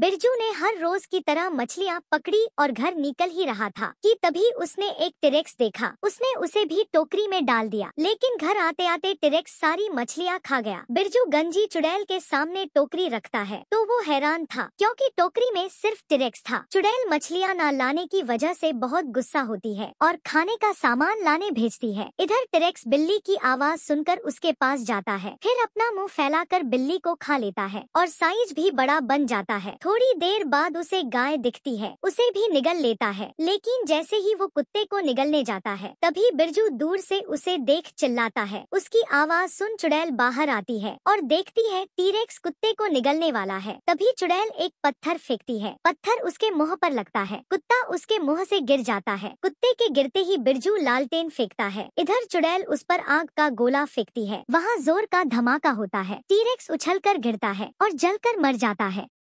बिरजू ने हर रोज की तरह मछलियाँ पकड़ी और घर निकल ही रहा था कि तभी उसने एक टिरेक्स देखा उसने उसे भी टोकरी में डाल दिया लेकिन घर आते आते टिरेक्स सारी मछलियाँ खा गया बिरजू गंजी चुड़ैल के सामने टोकरी रखता है तो वो हैरान था क्योंकि टोकरी में सिर्फ टिरेक्स था चुड़ैल मछलियाँ न लाने की वजह ऐसी बहुत गुस्सा होती है और खाने का सामान लाने भेजती है इधर टिरेक्स बिल्ली की आवाज सुनकर उसके पास जाता है फिर अपना मुँह फैला बिल्ली को खा लेता है और साइज भी बड़ा बन जाता है थोड़ी देर बाद उसे गाय दिखती है उसे भी निगल लेता है लेकिन जैसे ही वो कुत्ते को निगलने जाता है तभी बिरजू दूर से उसे देख चिल्लाता है उसकी आवाज सुन चुड़ैल बाहर आती है और देखती है टीरेक्स कुत्ते को निगलने वाला है तभी चुड़ैल एक पत्थर फेंकती है पत्थर उसके मुंह पर लगता है कुत्ता उसके मुंह से गिर जाता है कुत्ते के गिरते ही बिरजू लालटेन फेंकता है इधर चुड़ैल उस पर आग का गोला फेंकती है वहाँ जोर का धमाका होता है टीरेक्स उछल कर गिरता है और जल कर मर जाता है